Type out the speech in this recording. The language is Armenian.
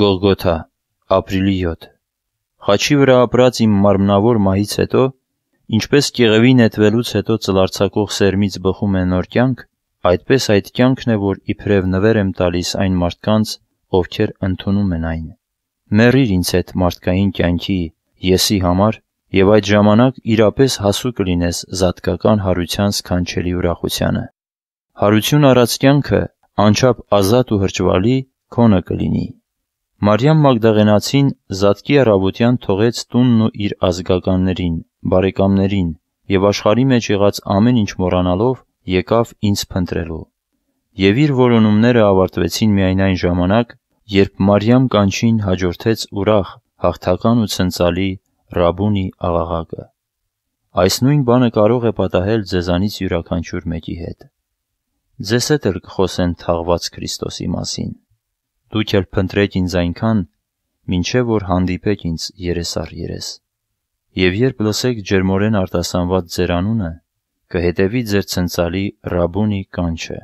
Գողգոթա, ապրիլի 7 Խաչի վրա ապրած իմ մարմնավոր մահից հետո, ինչպես կեղևի նետվելուց հետո ծլարցակող սերմից բխում է նոր կյանք, այդպես այդ կյանքն է, որ իբրև նվեր եմ տալիս այն մարդկանց, ովքեր ընդունում են այն։ Մեռիր ինձ այդ մարդկային կյանքի եսի համար եւ այդ ժամանակ իրապես հասու կլինես զատկական հարության սքանչելի ուրախությանը։ Հարություն առած կյանքը անչափ ազատ ու հրճվալի քոնը կլինի։ Մարիամ Մագդաղենացին զատկի առավոտյան թողեց տունն ու իր ազգականներին, բարեկամներին և աշխարհի մեջ եղած ամեն ինչ մոռանալով եկավ ինձ փնտրելու։ Եվ իր որոնումները ավարտվեցին միայն այն ժամանակ, երբ Մարիամ կանչին հաջորդեց ուրախ, հաղթական ու ցնծալի «Ռաբբունի» աղաղակը։ Այս նույն բանը կարող է պատահել ձեզանից յուրաքանչյուր մեկի հետ։ Ձեզ հետ էլ կխոսեն թաղված Քրիստոսի մասին դու չել փնտրեք ինձ այնքան, մինչև որ հանդիպեք ինձ երեսառ երես։ Եվ երբ լսեք ջերմորեն արտասանված ձեր անունը, կհետևի ձեր ցնծալի Ռաբունի կանչը։